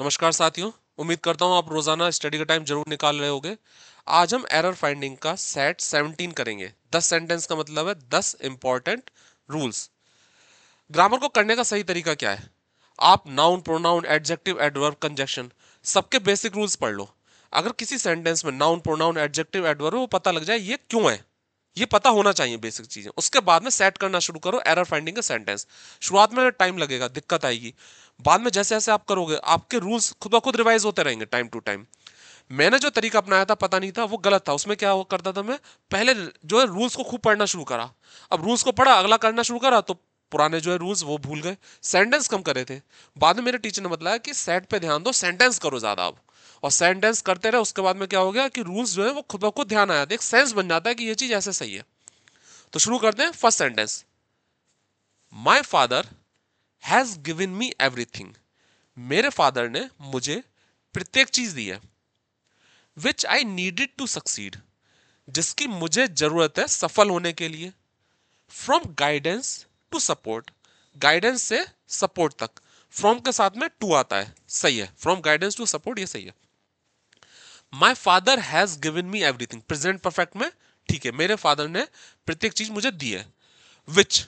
नमस्कार साथियों उम्मीद करता हूं आप रोजाना स्टडी का टाइम जरूर निकाल रहे होंगे आज हम एरर फाइंडिंग का सेट 17 करेंगे 10 सेंटेंस का मतलब है 10 इंपॉर्टेंट रूल्स ग्रामर को करने का सही तरीका क्या है आप noun pronoun adjective adverb conjunction सबके बेसिक रूल्स पढ़ लो अगर किसी सेंटेंस में नाउन प्रोनाउन एडजेक्टिव एडवर्ब वो पता लग जाए ये क्यों है ये पता होना चाहिए बेसिक चीजें उसके बाद में सेट करना शुरू करो एरर फाइंडिंग का सेंटेंस शुरुआत में टाइम लगेगा दिक्कत आएगी बाद में जैसे जैसे आप करोगे आपके रूल्स खुद ब खुद रिवाइज होते रहेंगे टाइम टू टाइम मैंने जो तरीका अपनाया था पता नहीं था वो गलत था उसमें क्या करता था मैं पहले जो है रूल्स को खूब पढ़ना शुरू करा अब रूल्स को पढ़ा अगला करना शुरू करा तो पुराने जो है रूल्स वो भूल गए सेंटेंस कम करे थे बाद में मेरे टीचर ने बताया कि सेट पे ध्यान दो सेंटेंस करो ज़्यादा अब और सेंटेंस करते रहे उसके बाद में क्या हो गया कि रूल्स जो है वो खुद ब खुद ध्यान आ जाते एक सेंस बन जाता है कि ये चीज़ ऐसे सही है तो शुरू करते हैं first sentence my father has given me everything मेरे फादर ने मुझे प्रत्येक चीज़ दी है which I needed to succeed जिसकी मुझे ज़रूरत है सफल होने के लिए from guidance to support guidance से सपोर्ट तक फ्रॉम के साथ में टू आता है सही है फ्रॉम गाइडेंस टू सपोर्ट ये सही है my father has given me everything present perfect में ठीक है मेरे फादर ने प्रत्येक चीज मुझे दी है विच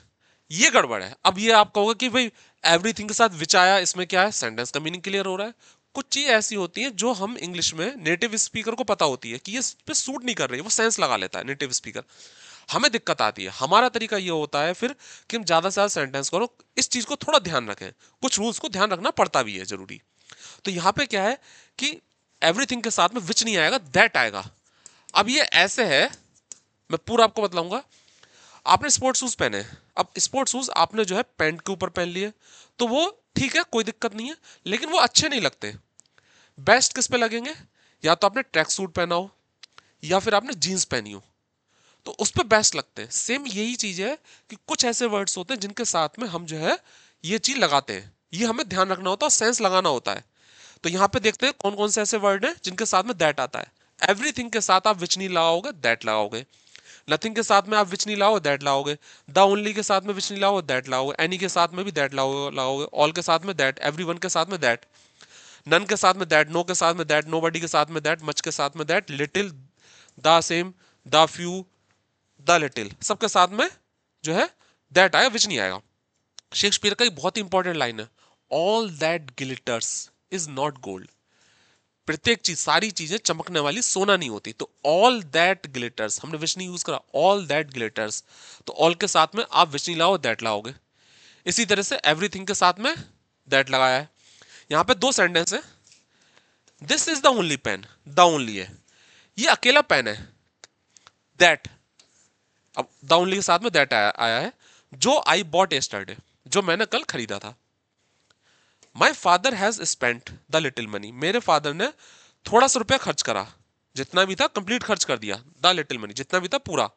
ये गड़बड़ है अब ये आप कहोगे कि भाई एवरीथिंग के साथ विच आया इसमें क्या है सेंटेंस का मीनिंग क्लियर हो रहा है कुछ चीज ऐसी होती है जो हम इंग्लिश में नेटिव स्पीकर को पता होती है कि ये इस पर सूट नहीं कर रही वो सेंस लगा लेता है नेटिव स्पीकर हमें दिक्कत आती है हमारा तरीका ये होता है फिर कि हम ज़्यादा से ज़्यादा सेंटेंस करो इस चीज़ को थोड़ा ध्यान रखें कुछ रूल्स को ध्यान रखना पड़ता भी है ज़रूरी तो यहाँ पे क्या है कि एवरीथिंग के साथ में विच नहीं आएगा दैट आएगा अब ये ऐसे है मैं पूरा आपको बतलाऊंगा आपने स्पोर्ट्स शूज पहने अब स्पोर्ट्स शूज आपने जो है पैंट के ऊपर पहन लिए तो वो ठीक है कोई दिक्कत नहीं है लेकिन वो अच्छे नहीं लगते बेस्ट किस पे लगेंगे या तो आपने ट्रैक सूट पहना हो या फिर आपने जीन्स पहनी हो तो उस पर बेस्ट लगते हैं सेम यही चीज़ है कि कुछ ऐसे वर्ड्स होते हैं जिनके साथ में हम जो है ये चीज़ लगाते हैं ये हमें ध्यान रखना होता है और सेंस लगाना होता है तो यहाँ पे देखते हैं कौन कौन से ऐसे वर्ड हैं जिनके साथ में दैट आता है एवरीथिंग के साथ आप विच नहीं लगाओगे दैट लगाओगे नथिंग के साथ में आप विच नहीं लाओ दैट लाओगे द ओनली के साथ में विच नहीं लाओ दैट लाओगे एनी के साथ में भी दैट लाओ लाओगे ऑल के साथ में दैट एवरी के साथ में दैट नन के साथ में दैट नो के साथ में दैट नो के साथ में दैट मच के साथ में that little the same the few the little सबके साथ में जो है दैट आया विच नहीं आएगा शेक्सपियर का एक बहुत ही इंपॉर्टेंट लाइन है all that glitters is not gold प्रत्येक चीज सारी चीजें चमकने वाली सोना नहीं होती तो ऑल दैट ग्लिटर्स हमने विश नहीं यूज करा ऑल दैट ग्लिटर्स तो ऑल के साथ में आप विश नहीं लाओ दैट लाओगे इसी तरह से एवरीथिंग के साथ में दैट लगाया है यहां पे दो सेंटेंस है this is the only pen the only है ये अकेला पेन है दैट अब द ओनली के साथ में दैट आया, आया है जो आई बॉट एस्टरडे जो मैंने कल खरीदा था my father has spent the little money मेरे फादर ने थोड़ा सा रुपया खर्च करा जितना भी था कंप्लीट खर्च कर दिया द लिटिल मनी जितना भी था पूरा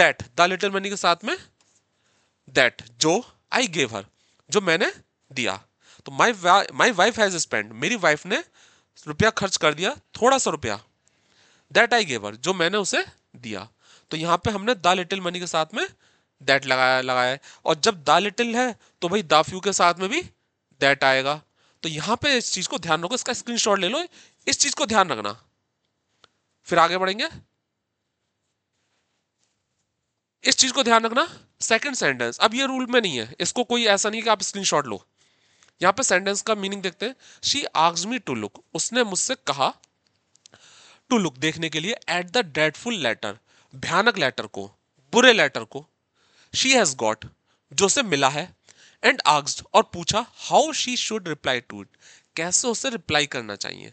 दैट द लिटिल मनी के साथ में दैट जो आई गेव हर जो मैंने दिया तो my my wife has spend मेरी वाइफ ने रुपया खर्च कर दिया थोड़ा सा रुपया दैट आई गेवर जो मैंने उसे दिया तो यहाँ पे हमने द लिटिल मनी के साथ में दैट लगाया लगाया और जब द लिटिल है तो भाई द फ्यू के साथ में भी दैट आएगा तो यहां पे इस चीज़ को ध्यान रखो इसका स्क्रीनशॉट ले लो इस चीज़ को ध्यान रखना फिर आगे बढ़ेंगे इस चीज़ को ध्यान रखना सेकंड सेंटेंस अब ये रूल में नहीं है इसको कोई ऐसा नहीं कि आप स्क्रीनशॉट लो यहां पे सेंटेंस का मीनिंग देखते हैं she asks me to look उसने मुझसे कहा टू लुक देखने के लिए एट द डेडफुल लेटर भयानक लेटर को बुरे लेटर को शी हैज़ गॉट जो से मिला है एंड आग्ड और पूछा how she should reply to it कैसे उसे रिप्लाई करना चाहिए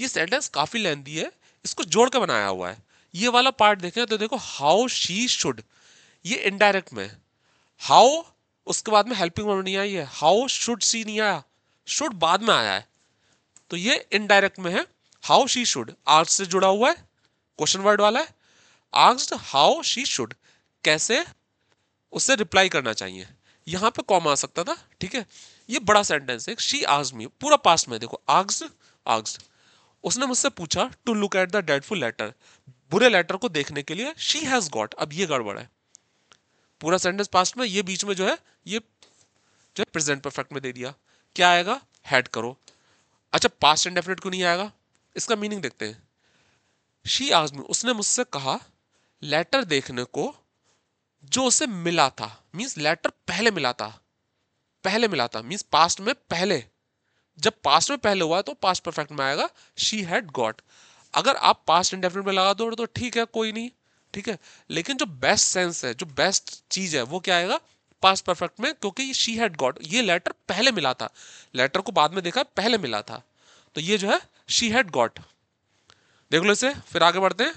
ये सेंटेंस काफ़ी लेंदी है इसको जोड़ के बनाया हुआ है ये वाला पार्ट देखें तो देखो हाउ शी शुड ये इनडायरेक्ट में हाउ उसके बाद में हेल्पिंग वर्ड नहीं आई है हाउ शुड सी नहीं आया शुड बाद में आया है तो ये इनडायरेक्ट में है हाउ शी शुड आर्ट से जुड़ा हुआ है क्वेश्चन वर्ड वाला है आस्ड हाउ शी शुड कैसे उससे रिप्लाई करना चाहिए यहाँ पे कॉम आ सकता था ठीक है ये बड़ा सेंटेंस है शी मी पूरा पास में देखो आग्स आग्स उसने मुझसे पूछा to look at the dreadful letter बुरे लेटर को देखने के लिए शी हैज गॉट अब ये गड़बड़ है पूरा सेंटेंस पास्ट में ये बीच में जो है ये जो है प्रेजेंट परफेक्ट में दे दिया क्या आएगा हेड करो अच्छा पास्ट इंडेफिनेट क्यों नहीं आएगा इसका मीनिंग देखते हैं शी आजमी उसने मुझसे कहा लेटर देखने को जो उसे मिला था मीन्स लेटर पहले मिला था पहले मिला था मीन्स पास्ट में पहले जब पास्ट में पहले हुआ तो पास्ट परफेक्ट में आएगा शी हैड गॉट अगर आप पास्ट इंडेफिनेट में लगा दो तो ठीक है कोई नहीं ठीक है लेकिन जो बेस्ट सेंस है जो बेस्ट चीज है वो क्या आएगा पास्ट परफेक्ट में क्योंकि शी हैड गॉट ये लेटर पहले मिला था लेटर को बाद में देखा पहले मिला था तो ये जो है शी हैड गॉट देख लो इसे फिर आगे बढ़ते हैं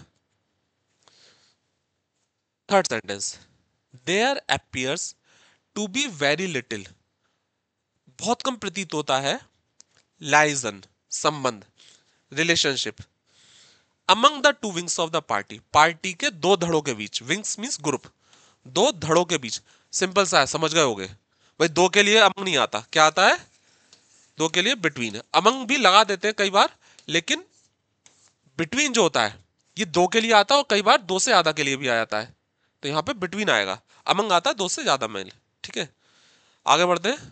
third sentence there appears to be very little बहुत कम प्रतीत होता है लाइजन संबंध relationship among the two wings of the party party के दो धड़ों के बीच विंग्स मीन्स ग्रुप दो धड़ों के बीच सिंपल सा है समझ गए होगे भाई दो के लिए अमंग नहीं आता क्या आता है दो के लिए बिटवीन अमंग भी लगा देते हैं कई बार लेकिन बिटवीन जो होता है ये दो के लिए आता है और कई बार दो से आधा के लिए भी आ जाता है तो यहां पे बिटवीन आएगा अमंग आता है दो से ज़्यादा मेल ठीक है आगे बढ़ते हैं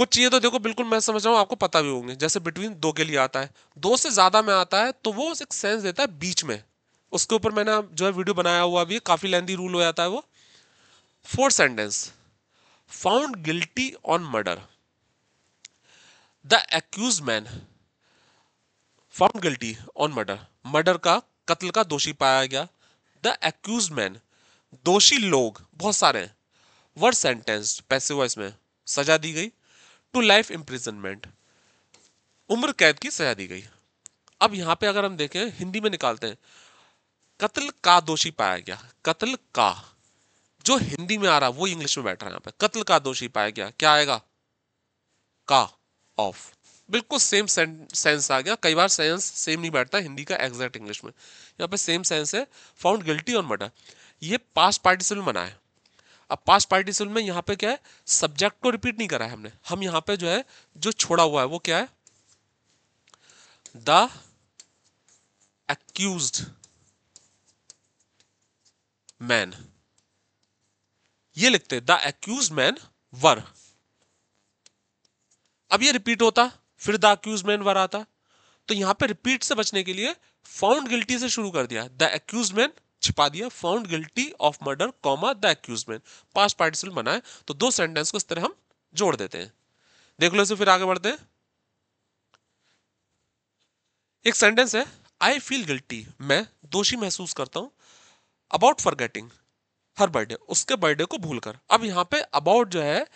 कुछ चीज़ें तो देखो बिल्कुल मैं समझ रहा हूँ आपको पता भी होंगे जैसे बिटवीन दो के लिए आता है दो से ज़्यादा में आता है तो वो एक सेंस देता है बीच में उसके ऊपर मैंने जो है वीडियो बनाया हुआ भी काफ़ी लेंदी रूल हो जाता है वो fourth sentence found guilty on murder the accused man found guilty on murder murder का कत्ल का दोषी पाया गया द एक्यूज मैन दोषी लोग बहुत सारे हैं वर सेंटेंस पैसे हुआ इसमें सजा दी गई टू लाइफ इम्प्रिजनमेंट उम्र कैद की सजा दी गई अब यहाँ पे अगर हम देखें हिंदी में निकालते हैं कत्ल का दोषी पाया गया कत्ल का जो हिंदी में आ रहा वो इंग्लिश में बैठ रहा है यहाँ पे कत्ल का दोषी पाया गया क्या आएगा का ऑफ बिल्कुल सेम सेंस आ गया कई बार सेंस सेम नहीं बैठता हिंदी का एग्जैक्ट इंग्लिश में यहाँ पे सेम सेंस है फाउंड गिल्टी ऑन मर्डर ये पास्ट पार्टिसिपल बना है अब पास पार्टिसिपल में यहाँ पे क्या है सब्जेक्ट को रिपीट नहीं करा है हमने हम यहाँ पे जो है जो छोड़ा हुआ है वो क्या है द एक्यूज मैन ये लिखते द एक्यूज मैन वर अब ये रिपीट होता फिर द एक्यूज मैन वर आता तो यहां पे रिपीट से बचने के लिए फाउंड गिल्टी से शुरू कर दिया द एक्यूज मैन छिपा दिया found guilty of murder comma the accusement past participle बनाए तो दो सेंटेंस को इस तरह हम जोड़ देते हैं देख लो इसे फिर आगे बढ़ते हैं एक सेंटेंस है आई फील गिल्टी मैं दोषी महसूस करता हूं about forgetting her birthday उसके बर्थडे को भूल कर अब यहां पे अबाउट जो है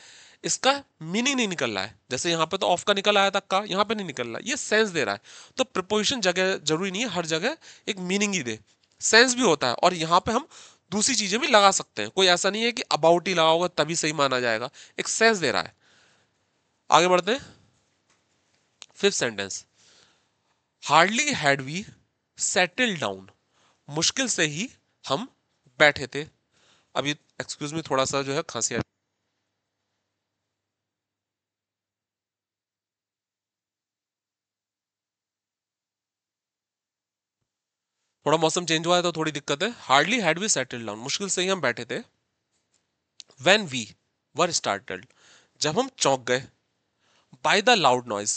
इसका मीनिंग नहीं निकल रहा है जैसे यहां पे तो ऑफ का निकल आया था का यहां पे नहीं निकल रहा है ये सेंस दे रहा है तो प्रपोजिशन जगह जरूरी नहीं है हर जगह एक मीनिंग ही दे सेंस भी होता है और यहाँ पे हम दूसरी चीजें भी लगा सकते हैं कोई ऐसा नहीं है कि अबाउट ही लगाओगे तभी सही माना जाएगा एक सेंस दे रहा है आगे बढ़ते हैं fifth sentence hardly had we settle down मुश्किल से ही हम बैठे थे अभी एक्सक्यूज में थोड़ा सा जो है खांसी थोड़ा मौसम चेंज हुआ है तो थोड़ी दिक्कत है hardly had we settled down मुश्किल से ही हम बैठे थे वेन वी वर स्टार्टल्ड जब हम चौंक गए बाय द लाउड नॉइज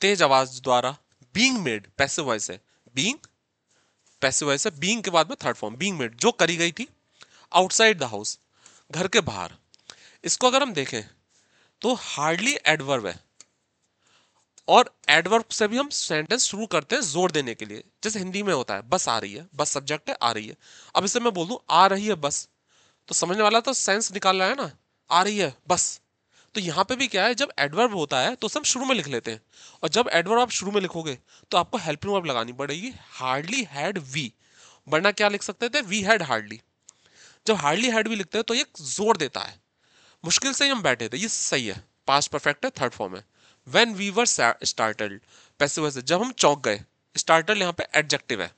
तेज आवाज द्वारा बींग मेड पैसे वॉइस है बींग पैसे वॉइस है बींग के बाद में थर्ड फॉर्म बींग मेड जो करी गई थी आउटसाइड द हाउस घर के बाहर इसको अगर हम देखें तो हार्डली एडवर्व है और एडवर्ब से भी हम सेंटेंस शुरू करते हैं जोर देने के लिए जैसे हिंदी में होता है बस आ रही है बस सब्जेक्ट है आ रही है अब इसे मैं बोल दूँ आ रही है बस तो समझने वाला तो सेंस निकाल रहा है ना आ रही है बस तो यहाँ पे भी क्या है जब एडवर्ब होता है तो उसे हम शुरू में लिख लेते हैं और जब एडवर्ब आप शुरू में लिखोगे तो आपको हेल्पिंग वर्ब लगानी पड़ेगी हार्डली हैड वी वरना क्या लिख सकते थे वी हैड हार्डली जब हार्डली हैड वी लिखते हैं तो ये जोर देता है मुश्किल से ही हम बैठे थे ये सही है पास्ट परफेक्ट है थर्ड फॉर्म है when we were startled passive है जब हम चौंक गए स्टार्टल यहाँ पे एडजेक्टिव है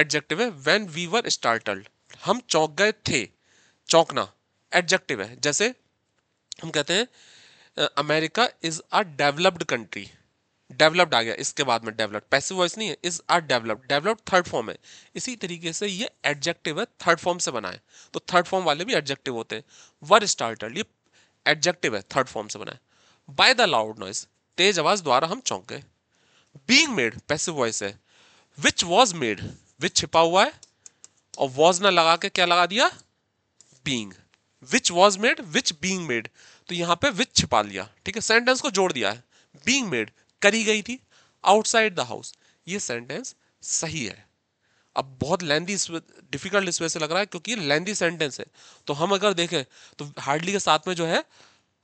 एडजेक्टिव है वेन वी वर स्टार्टल्ड हम चौंक गए थे चौंकना एडजेक्टिव है जैसे हम कहते हैं America is a developed country developed आ गया इसके बाद में डेवलप्ड पैसिव वॉइस नहीं है is are developed developed third form है इसी तरीके से ये एडजेक्टिव है थर्ड फॉर्म से बनाए तो थर्ड फॉर्म वाले भी एडजेक्टिव होते हैं वर स्टार्टर ये एडजेक्टिव है थर्ड फॉर्म से बनाए बाय द लाउड नॉइस तेज आवाज द्वारा हम चौंक गए बींग मेड पैसिव वॉइस है विच वॉज मेड विच छिपा हुआ है और वॉज ना लगा के क्या लगा दिया being which was made which being made तो यहां पे विच छिपा लिया ठीक है सेंटेंस को जोड़ दिया है बींग मेड करी गई थी आउटसाइड द हाउस ये सेंटेंस सही है अब बहुत लेंदी डिफिकल्ट इस वजह से लग रहा है क्योंकि लेंदी सेंटेंस है तो हम अगर देखें तो हार्डली के साथ में जो है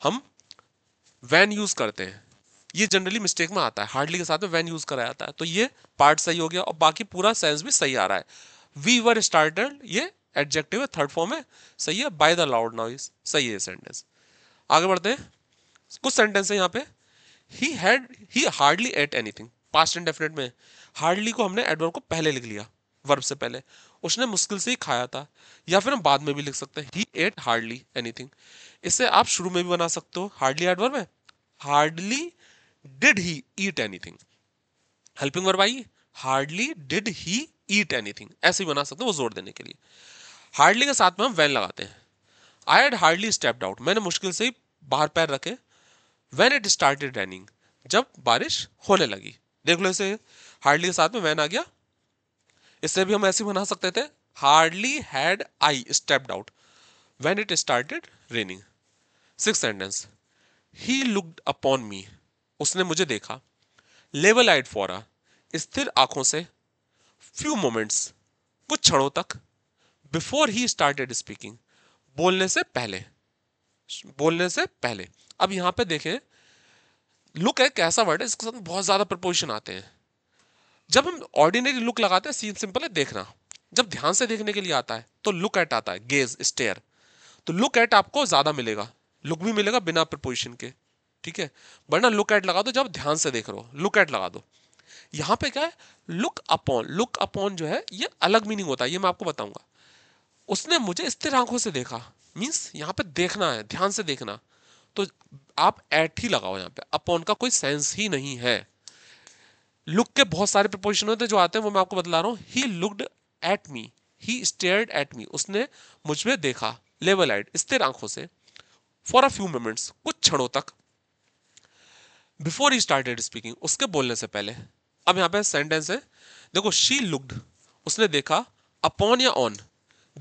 हम वैन यूज करते हैं ये जनरली मिस्टेक में आता है हार्डली के साथ में वैन यूज कराया जाता है तो ये पार्ट सही हो गया और बाकी पूरा सेंस भी सही आ रहा है वी वर स्टार्टेड ये एडजेक्टिव है थर्ड फॉर्म है सही है बाय द लाउड नॉइस सही है सेंटेंस आगे बढ़ते हैं कुछ सेंटेंस है यहाँ पे he had he hardly ate anything past indefinite में हार्डली को हमने एडवर्ब को पहले लिख लिया वर्ब से पहले उसने मुश्किल से ही खाया था या फिर हम बाद में भी लिख सकते हैं ही एट हार्डली एनीथिंग इसे आप शुरू में भी बना सकते हो हार्डली एट वर्ब है hardly did he eat anything helping verb I hardly did he eat anything ऐसे ही बना सकते हैं वो जोर देने के लिए हार्डली के साथ में हम वैन लगाते हैं I had hardly stepped out मैंने मुश्किल से ही बाहर पैर रखे वैन इट स्टार्टेड रेनिंग जब बारिश होने लगी देख लो इसे हार्डली के साथ में वैन आ गया इससे भी हम ऐसे बना सकते थे hardly had I stepped out when it started raining six sentence he looked upon me उसने मुझे देखा लेवल आइड फॉर स्थिर आंखों से फ्यू मोमेंट्स कुछ क्षणों तक बिफोर ही स्टार्टेड स्पीकिंग बोलने से पहले बोलने से पहले अब यहां पे देखें लुक एक ऐसा वर्ड है इसके साथ बहुत ज़्यादा प्रपोजिशन आते हैं जब हम ऑर्डिनरी लुक लगाते हैं सीन सिंपल है देखना जब ध्यान से देखने के लिए आता है तो लुक एट आता है गेज स्टेयर तो लुक एट आपको ज्यादा मिलेगा लुक भी मिलेगा बिना प्रपोजिशन के ठीक है वरना लुक एट लगा दो जब ध्यान से देख रहे हो लुक एट लगा दो यहाँ पे क्या है लुक अपॉन लुक अपॉन जो है ये अलग मीनिंग होता है ये मैं आपको बताऊंगा उसने मुझे स्थिर आंखों से देखा मीन्स यहाँ पे देखना है ध्यान से देखना तो आप एट ही लगाओ यहाँ पे अपॉन का कोई सेंस ही नहीं है लुक के बहुत सारे प्रपोजिशन होते जो आते हैं वो मैं आपको बता रहा हूँ he looked at me he stared at me उसने मुझ में देखा लेवल एड स्थिर आंखों से फॉर अ फ्यू मोमेंट्स कुछ क्षणों तक बिफोर ही स्टार्टेड स्पीकिंग उसके बोलने से पहले अब यहाँ पे सेंटेंस है देखो शी लुकड उसने देखा अपॉन या ऑन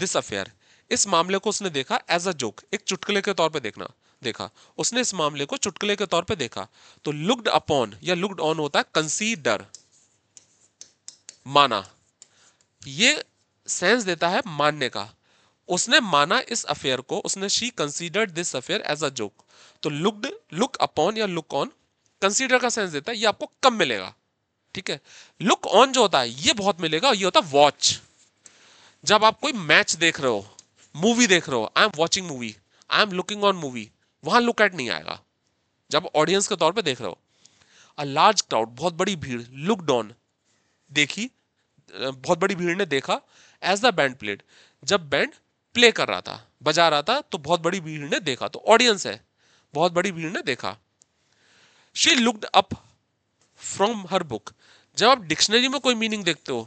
दिस अफेयर इस मामले को उसने देखा एज अ जोक एक चुटकुले के तौर पे देखना देखा उसने इस मामले को चुटकुले के तौर पे देखा तो लुक्ड अपॉन या लुक्ड ऑन होता है कंसीडर माना ये सेंस देता है मानने का उसने माना इस अफेयर को उसने she considered this affair as a joke तो लुक्ड लुक अपॉन या लुक ऑन कंसीडर का सेंस देता है ये आपको कम मिलेगा ठीक है लुक ऑन जो होता है ये बहुत मिलेगा ये होता है वॉच जब आप कोई मैच देख रहे हो मूवी देख रहे हो I am watching movie I am looking on movie वहां लुक एट नहीं आएगा जब ऑडियंस के तौर पे देख रहे हो अ लार्ज क्राउड बहुत बड़ी भीड़ लुक डॉन देखी बहुत बड़ी भीड़ ने देखा एज द बैंड प्लेड जब बैंड प्ले कर रहा था बजा रहा था तो बहुत बड़ी भीड़ ने देखा तो ऑडियंस है बहुत बड़ी भीड़ ने देखा she looked up from her book जब आप डिक्शनरी में कोई मीनिंग देखते हो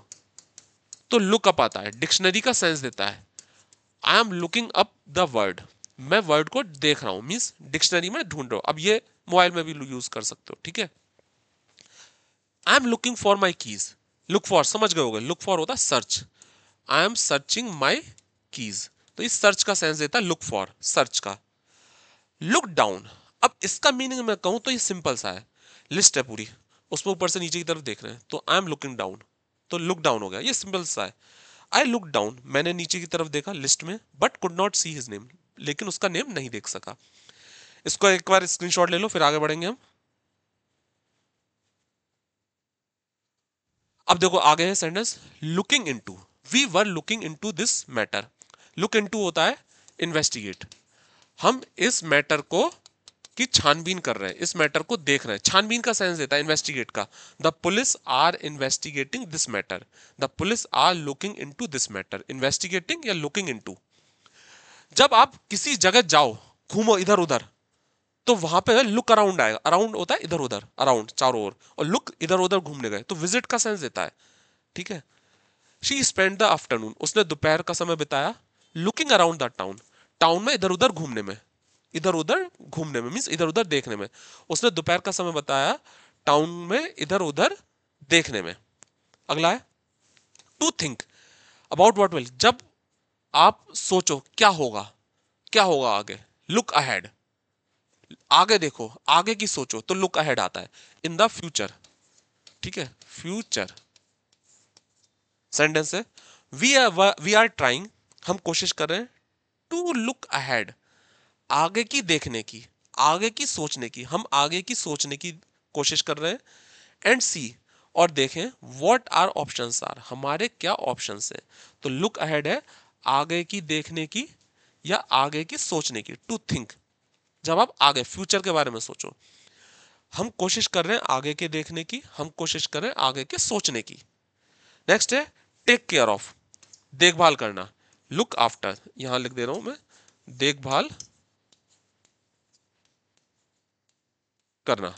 तो लुक अप आता है डिक्शनरी का सेंस देता है I am looking up the word मैं वर्ड को देख रहा हूं मीन्स डिक्शनरी में ढूंढ रहा हूं अब ये मोबाइल में भी यूज कर सकते हो ठीक है I am looking for my keys look for समझ गए लुक फॉर होता search I am searching my keys तो इस सर्च का सेंस देता है लुक फॉर सर्च का लुक डाउन अब इसका मीनिंग मैं कहूं तो ये सिंपल सा है लिस्ट है पूरी उसमें ऊपर से नीचे की तरफ देख रहे हैं तो आई एम लुकिंग डाउन तो लुक डाउन हो गया ये सिंपल सा है आई लुक डाउन मैंने नीचे की तरफ देखा लिस्ट में but could not see his name लेकिन उसका नेम नहीं देख सका इसको एक बार स्क्रीनशॉट ले लो फिर आगे बढ़ेंगे हम अब देखो आगे है sentence looking into we were looking into this matter look into होता है इन्वेस्टिगेट हम इस मैटर को की छानबीन कर रहे हैं इस मैटर को देख रहे हैं छानबीन का सेंस देता है इन्वेस्टिगेट का the police are investigating this matter the police are looking into this matter investigating या लुकिंग इनटू जब आप किसी जगह जाओ घूमो इधर उधर तो वहां पे लुक अराउंड आएगा अराउंड होता है इधर उधर अराउंड चारों ओर और लुक इधर उधर घूमने गए तो विजिट का सेंस देता है ठीक है शी स्पेंड द आफ्टरनून उसने दोपहर का समय बिताया looking around the town town में इधर उधर घूमने में इधर उधर घूमने में मीन्स इधर उधर देखने में उसने दोपहर का समय बताया टाउन में इधर उधर देखने में अगला है to think about what will जब आप सोचो क्या होगा क्या होगा आगे लुक अहेड आगे देखो आगे की सोचो तो लुक अहेड आता है इन द फ्यूचर ठीक है फ्यूचर सेंटेंस है we are we are trying हम कोशिश कर रहे हैं टू लुक अहेड आगे की देखने की आगे की सोचने की हम आगे की सोचने की कोशिश कर रहे हैं एंड सी और देखें व्हाट आर ऑप्शंस आर हमारे क्या ऑप्शंस हैं तो लुक अहेड है आगे की देखने की या आगे की सोचने की टू थिंक जब आप आगे फ्यूचर के बारे में सोचो हम कोशिश कर रहे हैं आगे के देखने की हम कोशिश कर रहे हैं आगे के सोचने की नेक्स्ट है टेक केयर ऑफ देखभाल करना लुक आफ्टर यहां लिख दे रहा हूं मैं देखभाल करना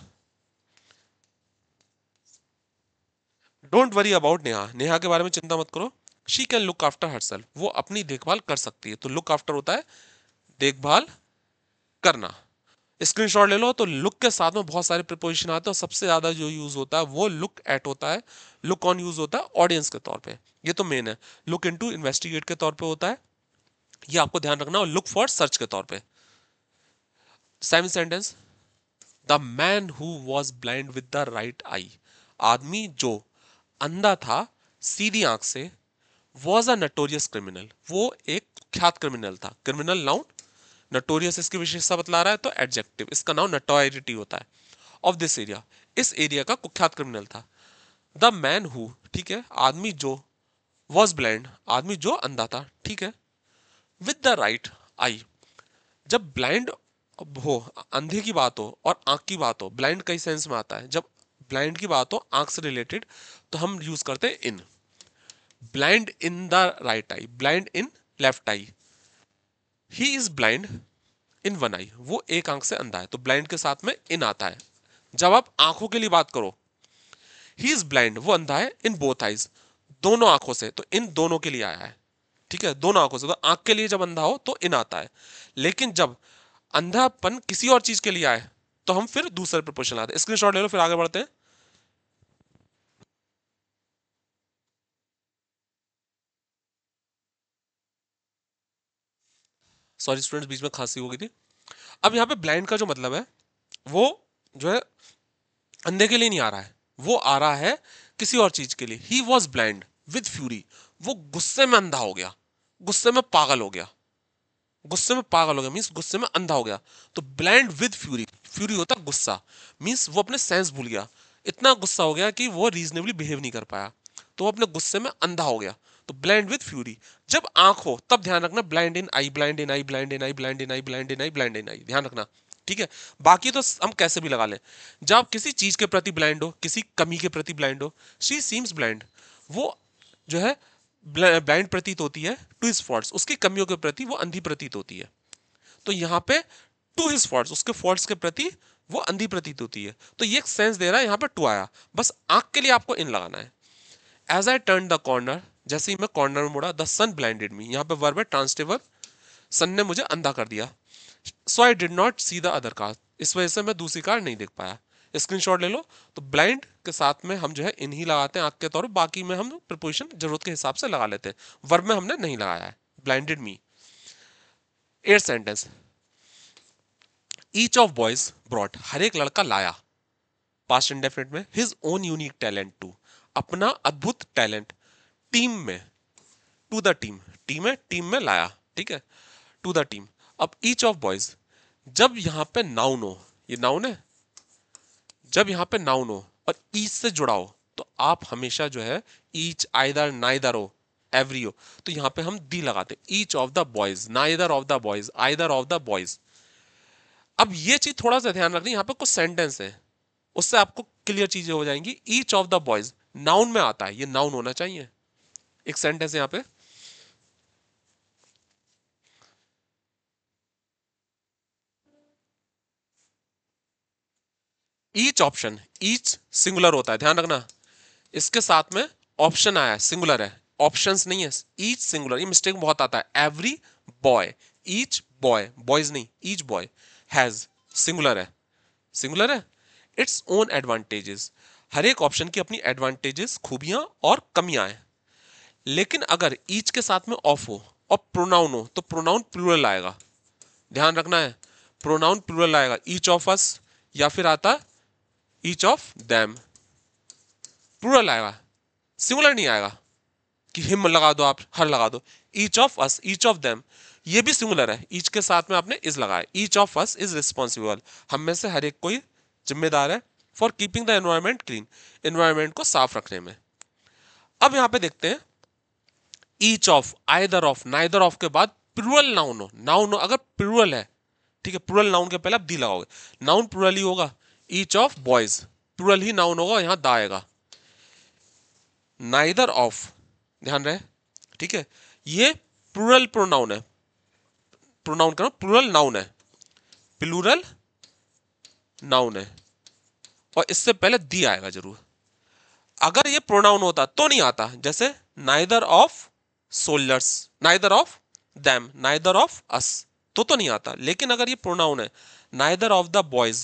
don't worry about Neha Neha के बारे में चिंता मत करो she can look after her वो अपनी देखभाल कर सकती है तो लुक आफ्टर होता है देखभाल करना स्क्रीनशॉट ले लो तो लुक के साथ में बहुत सारे प्रिपोजिशन आते हैं सबसे ज्यादा जो यूज होता है वो लुक एट होता है लुक ऑन यूज होता है ऑडियंस के तौर पे ये तो मेन है लुक इनटू इन्वेस्टिगेट के तौर पे होता है ये आपको ध्यान रखना और लुक फॉर सर्च के तौर पे seven sentence the man who was blind with the right eye आदमी जो अंधा था सीधी आंख से वॉज अ नटोरियस क्रिमिनल वो एक कुख्यात क्रिमिनल था क्रिमिनल नाउन नटोरियस इसकी विशेषता बतला रहा है तो एडजेक्टिव इसका नाउ नटोरिटी होता है ऑफ दिस एरिया इस एरिया का कुख्यात क्रिमिनल था द मैन हु ठीक है आदमी जो वॉज ब्लाइंड आदमी जो अंधा था ठीक है विद द राइट आई जब ब्लाइंड हो अंधे की बात हो और आंख की बात हो ब्लाइंड कई सेंस में आता है जब ब्लाइंड की बात हो आंख से रिलेटेड तो हम यूज करते हैं in blind in the right eye blind in left eye he is blind in one eye वो एक आंख से अंधा है तो ब्लाइंड के साथ में इन आता है जब आप आंखों के लिए बात करो ही इज ब्लाइंड वो अंधा है इन बोथ आईज दोनों आंखों से तो इन दोनों के लिए आया है ठीक है दोनों आंखों से तो आंख के लिए जब अंधा हो तो इन आता है लेकिन जब अंधापन किसी और चीज के लिए आए तो हम फिर दूसरे प्रपोर्शन आते हैं स्क्रीनशॉट ले लो फिर आगे बढ़ते हैं सॉरी स्टूडेंट्स बीच में खांसी हो गई थी अब यहाँ पे ब्लाइंड का जो मतलब है वो जो है अंधे के लिए नहीं आ रहा है वो आ रहा है किसी और चीज के लिए he was blind with fury वो गुस्से में अंधा हो गया गुस्से में पागल हो गया गुस्से में पागल हो गया मीन्स गुस्से में अंधा हो गया तो ब्लाइंड विद फ्यूरी फ्यूरी होता गुस्सा मीन्स वो अपने सेंस भूल गया इतना गुस्सा हो गया कि वो रीजनेबली बिहेव नहीं कर पाया तो वो अपने गुस्से में अंधा हो गया तो ब्लाइंड विद फ्यूरी जब आंख हो तब ध्यान रखना blind in eye blind in eye blind in eye blind in eye blind in eye blind in eye ध्यान रखना ठीक है बाकी तो हम कैसे भी लगा लें जब किसी चीज के प्रति ब्लाइंड हो किसी कमी के प्रति ब्लाइंड हो शी सीम्स ब्लाइंड वो जो है ब्लाइंड प्रतीत होती है टू हिज फॉल्ट उसकी कमियों के प्रति वो अंधी प्रतीत होती है तो यहाँ पे टू हिज फॉल्ट उसके फॉल्ट के प्रति वो अंधी प्रतीत होती है तो ये एक सेंस दे रहा है यहाँ पे टू आया बस आंख के लिए आपको इन लगाना है as I turn the corner जैसे ही मैं कॉर्नर में मुड़ा द सन ब्लाइंडेड मी यहाँ पे वर्ब है ट्रांसटेबल सन ने मुझे अंधा कर दिया so I did not see the other car इस वजह से मैं दूसरी कार नहीं देख पाया स्क्रीनशॉट ले लो तो ब्लाइंड के साथ में हम जो है इन्हीं लगाते हैं आँख के तौर पर बाकी में हम प्रपोजिशन जरूरत के हिसाब से लगा लेते हैं वर्ब में हमने नहीं लगाया है blinded me at sentence each of boys brought हर एक लड़का लाया पास्ट इंडेफिनेट में his own unique talent to अपना अद्भुत टैलेंट टीम में टू द टीम टीम है टीम में लाया ठीक है टू द टीम अब ईच ऑफ बॉयज जब यहां पे नाउन हो ये नाउन है जब यहां पे नाउन हो और ईच से जुड़ा हो तो आप हमेशा जो है ईच आइदर नाइदर हो एवरी हो तो यहां पे हम दी लगाते each of the boys neither of the boys either of the boys अब ये चीज थोड़ा सा ध्यान रखनी यहां पे कुछ सेंटेंस है उससे आपको क्लियर चीजें हो जाएंगी each of the boys noun में आता है ये नाउन होना चाहिए एक सेंटेंस यहां पे ईच ऑप्शन ईच सिंगुलर होता है ध्यान रखना इसके साथ में ऑप्शन आया सिंगुलर है ऑप्शंस नहीं है ईच सिंगुलर ये मिस्टेक बहुत आता है every boy each boy boys नहीं ईच बॉय हैज सिंगुलर है सिंगुलर है इट्स ओन एडवांटेजेस हर एक ऑप्शन की अपनी एडवांटेजेस खूबियां और कमियां हैं लेकिन अगर ईच के साथ में ऑफ हो और प्रोनाउन हो तो प्रोनाउन प्लूरल आएगा ध्यान रखना है प्रोनाउन प्लूरल आएगा ईच ऑफ अस या फिर आता ईच ऑफ दैम प्लूरल आएगा सिंगुलर नहीं आएगा कि हिम लगा दो आप हर लगा दो each of us each of them ये भी सिंगुलर है ईच के साथ में आपने इज लगाया each of us is responsible हम में से हर एक कोई जिम्मेदार है for keeping the environment clean environment को साफ रखने में अब यहां पे देखते हैं each of either of neither of के बाद प्लुरल नाउन हो नाउन हो अगर प्लुरल है ठीक है प्लुरल नाउन के पहले आप दी लगाओगे नाउन प्लुरल ही होगा ईच ऑफ बॉयज प्लुरल ही नाउन होगा यहां द आएगा नाइदर ऑफ ध्यान रहे ठीक है ये प्लुरल प्रोनाउन है प्रोनाउन करो प्लुरल नाउन है प्लूरल नाउन है और इससे पहले दी आएगा जरूर अगर ये प्रोनाउन होता तो नहीं आता जैसे neither of soldiers neither of them neither of us तो तो नहीं आता लेकिन अगर ये प्रोनाउन है neither of the boys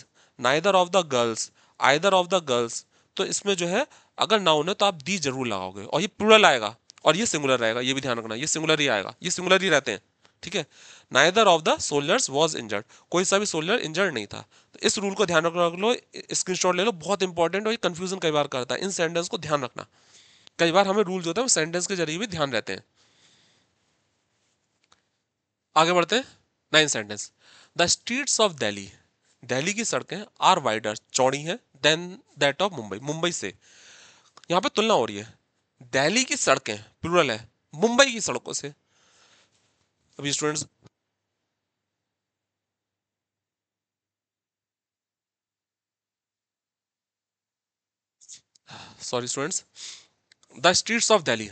neither of the girls either of the girls तो इसमें जो है अगर नाउन है तो आप दी जरूर लगाओगे और ये प्लूरल आएगा और ये सिंगुलर रहेगा ये भी ध्यान रखना ये सिंगुलर ही आएगा ये सिंगुलर ही रहते हैं ठीक है neither of the soldiers was injured कोई सा भी सोल्जर इंजर्ड नहीं था तो इस रूल को ध्यान रख लो शॉट ले लो बहुत इंपॉर्टेंट और ये कंफ्यूजन कई बार करता है इन सेंटेंस को ध्यान रखना कई बार हमें रूल जो होता है वो सेंटेंस के जरिए भी ध्यान रहते हैं आगे बढ़ते हैं nine sentence the streets of Delhi Delhi की सड़कें आर वाइडर चौड़ी हैं than that of Mumbai Mumbai से यहाँ पे तुलना हो रही है दिल्ली की सड़कें प्लूरल है मुंबई की सड़कों से अभी students sorry students the streets of Delhi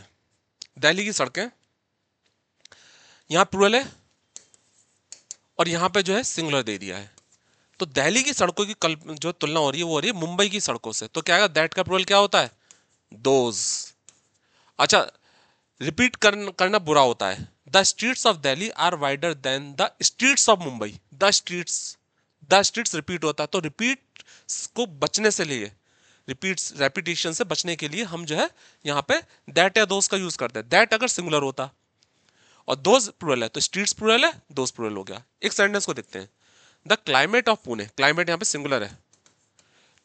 Delhi की सड़कें यहाँ प्लूरल है और यहाँ पे जो है सिंगुलर दे दिया है तो दिल्ली की सड़कों की कल जो तुलना हो रही है वो हो रही है मुंबई की सड़कों से तो क्या दैट का प्रोल क्या होता है दोज अच्छा रिपीट करना बुरा होता है the streets of Delhi are wider than the streets of Mumbai the streets the streets repeat होता है तो रिपीट को बचने से लिए रिपीट रेपिटेशन से बचने के लिए हम जो है यहाँ पे दैट या दोस्त का यूज करते हैं दैट अगर सिंगुलर होता और दोज प्रूरल है तो स्ट्रीट्स प्रूरल है दोज प्रूरल हो गया एक सेंटेंस को देखते हैं the climate of Pune climate यहाँ पे सिंगुलर है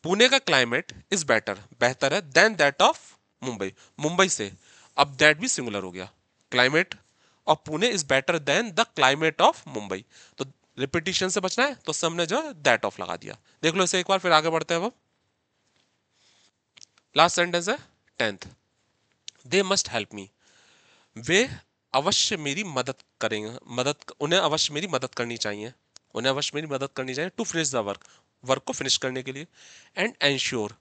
पुणे का क्लाइमेट इज बेटर बेहतर है than that of Mumbai Mumbai से अब दैट भी सिंगुलर हो गया climate of Pune is better than the climate of Mumbai तो रिपीटिशन से बचना है तो सबने जो दैट ऑफ लगा दिया देख लो इसे एक बार फिर आगे बढ़ते हैं अब लास्ट सेंटेंस है tenth they must help me वे अवश्य मेरी मदद करेंगे मदद उन्हें अवश्य मेरी मदद करनी चाहिए उन्हें अवश्य मेरी मदद करनी चाहिए to finish the work work को फिनिश करने के लिए एंड एंश्योर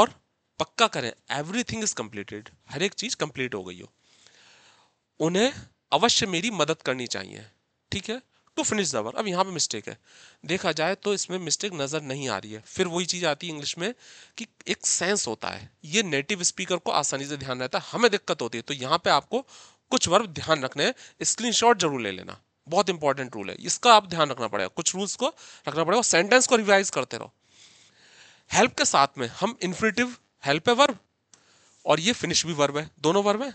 और पक्का करें एवरीथिंग इज कम्प्लीटेड हर एक चीज़ कंप्लीट हो गई हो उन्हें अवश्य मेरी मदद करनी चाहिए ठीक है टू फिनिश द वर्क अब यहाँ पे मिस्टेक है देखा जाए तो इसमें मिस्टेक नज़र नहीं आ रही है फिर वही चीज़ आती है इंग्लिश में कि एक सेंस होता है ये नेटिव स्पीकर को आसानी से ध्यान रहता है हमें दिक्कत होती है तो यहाँ पे आपको कुछ वर्ब ध्यान रखने हैं स्क्रीनशॉट जरूर ले लेना बहुत इंपॉर्टेंट रूल है इसका आप ध्यान रखना पड़ेगा कुछ रूल्स को रखना पड़ेगा सेंटेंस को रिवाइज करते रहो हेल्प के साथ में हम इन्फिनेटिव हेल्प है वर्ब और ये फिनिश भी वर्ब है दोनों वर्ब है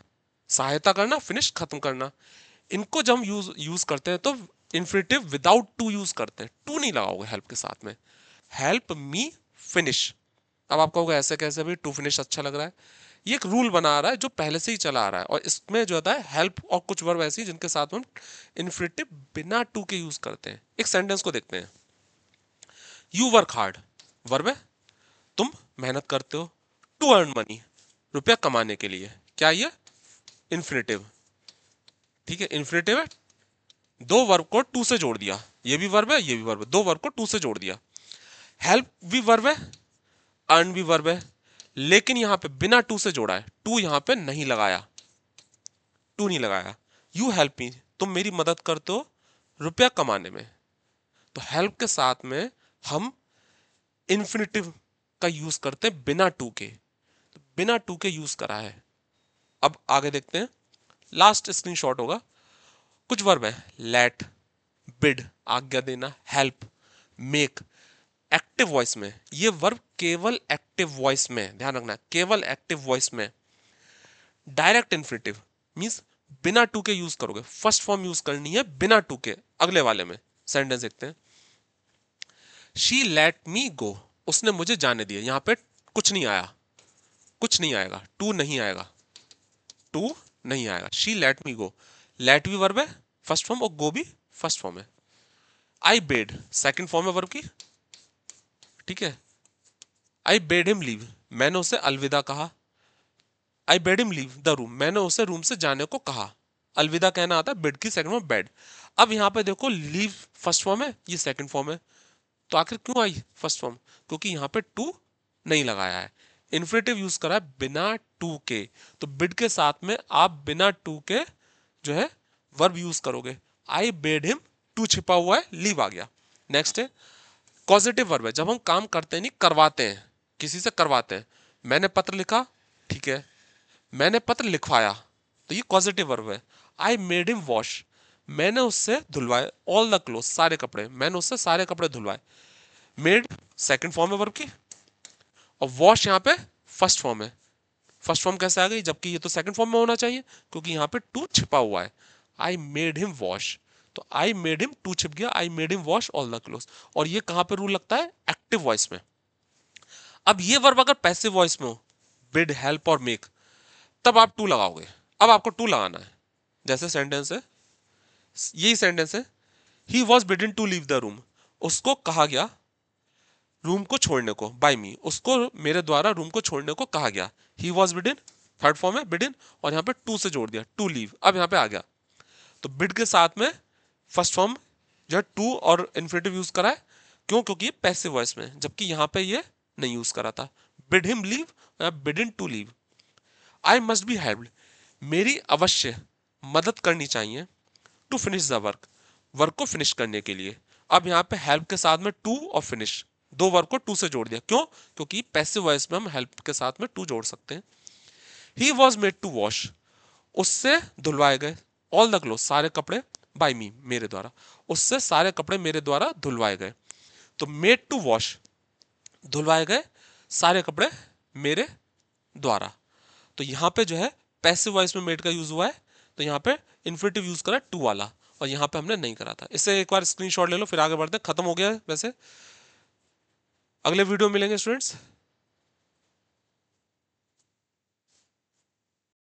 सहायता करना फिनिश खत्म करना इनको जब हम यूज यूज करते हैं तो इन्फिनेटिव विदाउट टू यूज करते हैं टू नहीं लगाओगे हेल्प के साथ में हेल्प मी फिनिश अब आप कहोगे ऐसे कैसे भी टू फिनिश अच्छा लग रहा है ये एक रूल बना रहा है जो पहले से ही चला आ रहा है और इसमें जो होता है हेल्प और कुछ वर्ब ऐसी जिनके साथ हम इन्फिनेटिव बिना टू के यूज करते हैं एक सेंटेंस को देखते हैं यू वर्क हार्ड वर्ब है तुम मेहनत करते हो टू अर्न मनी रुपया कमाने के लिए क्या ये इन्फिनेटिव ठीक है इन्फिनेटिव है दो वर्ब को टू से जोड़ दिया ये भी वर्ब है ये भी वर्ब है दो वर्ब को टू से जोड़ दिया हेल्प भी वर्ब है अर्न भी वर्ब है लेकिन यहां पे बिना टू से जोड़ा है टू यहां पे नहीं लगाया टू नहीं लगाया यू हेल्प मी तुम मेरी मदद कर दो रुपया कमाने में तो हेल्प के साथ में हम इन्फिनेटिव का यूज करते हैं बिना टू के तो बिना टू के यूज करा है अब आगे देखते हैं लास्ट शॉट होगा कुछ वर्ब है लेट बिड आज्ञा देना हेल्प मेक एक्टिव वॉइस में ये वर्ब केवल एक्टिव वॉइस में ध्यान रखना केवल एक्टिव वॉइस में डायरेक्ट इन्फिनेटिव मीन्स बिना टू के यूज करोगे फर्स्ट फॉर्म यूज करनी है बिना टू के अगले वाले में सेंटेंस देखते हैं शी लेट मी गो उसने मुझे जाने दिया यहां पे कुछ नहीं आया कुछ नहीं आएगा टू नहीं आएगा टू नहीं आएगा she let me go let भी वर्ब है फर्स्ट फॉर्म और गो भी फर्स्ट फॉर्म है आई बेड सेकेंड फॉर्म है वर्ब की ठीक है आई बेड हिम लीव मैंने उसे अलविदा कहा I bade him leave the room मैंने उसे रूम से जाने को कहा अलविदा कहना आता है बेड की सेकंड फॉर्म बेड अब यहाँ पे देखो लीव फर्स्ट फॉर्म है ये सेकंड फॉर्म है तो आखिर क्यों आई फर्स्ट फॉर्म क्योंकि यहाँ पे टू नहीं लगाया है इन्फिनेटिव यूज करा है बिना टू के तो बिड के साथ में आप बिना टू के जो है वर्ब यूज करोगे आई बेड हिम टू छिपा हुआ है लीव आ गया नेक्स्ट है पॉजिटिव वर्ब है जब हम काम करते नहीं करवाते हैं किसी से करवाते हैं मैंने पत्र लिखा ठीक है मैंने पत्र लिखवाया तो ये पॉजिटिव वर्ब है आई मेड हिम वॉश मैंने उससे धुलवाए ऑल द क्लोथ सारे कपड़े मैंने उससे सारे कपड़े धुलवाए मेड सेकेंड फॉर्म है वर्ब की और वॉश यहाँ पे फर्स्ट फॉर्म है फर्स्ट फॉर्म कैसे आ गई जबकि ये तो सेकंड फॉर्म में होना चाहिए क्योंकि यहाँ पे टू छिपा हुआ है आई मेड हिम वॉश तो आई मेड हिम टू छिप गया I made him wash all the clothes और ये कहाँ पे रूल लगता है एक्टिव वॉइस में अब ये वर्ब अगर पैसिव वॉइस में हो बिड हेल्प और मेक तब आप टू लगाओगे अब आपको टू लगाना है जैसे सेंटेंस है यही सेंटेंस है he was bidden to leave the room उसको कहा गया रूम को छोड़ने को बाय मी उसको मेरे द्वारा रूम को छोड़ने को कहा गया he was in third form है बिडिन और यहाँ पे टू से जोड़ दिया टू लीव अब यहाँ पे आ गया तो बिड के साथ में फर्स्ट फॉर्म जो है टू और इन्फिनेटिव यूज करा है क्यों क्योंकि ये पैसिव वॉइस में जबकि यहाँ पे ये ने यूज करा था बिड हिम लीव या bidden to leave I must be help मेरी अवश्य मदद करनी चाहिए to finish the work work को फिनिश करने के लिए अब यहाँ पे हेल्प के साथ में टू और फिनिश दो वर्क को टू से जोड़ दिया क्यों क्योंकि पैसिव वॉइस में हम हेल्प के साथ में टू जोड़ सकते हैं he was made to wash उससे धुलवाए गए ऑल द क्लोथ सारे कपड़े बाई मी मेरे द्वारा उससे सारे कपड़े मेरे द्वारा धुलवाए गए तो मेड टू वॉश धुलवाए गए सारे कपड़े मेरे द्वारा तो यहाँ पे जो है पैसिव वॉइस में मेड का यूज हुआ है तो यहाँ पे इन्फिनेटिव यूज करा टू वाला और यहाँ पे हमने नहीं करा था इससे एक बार स्क्रीनशॉट ले लो फिर आगे बढ़ते खत्म हो गया वैसे अगले वीडियो मिलेंगे स्टूडेंट्स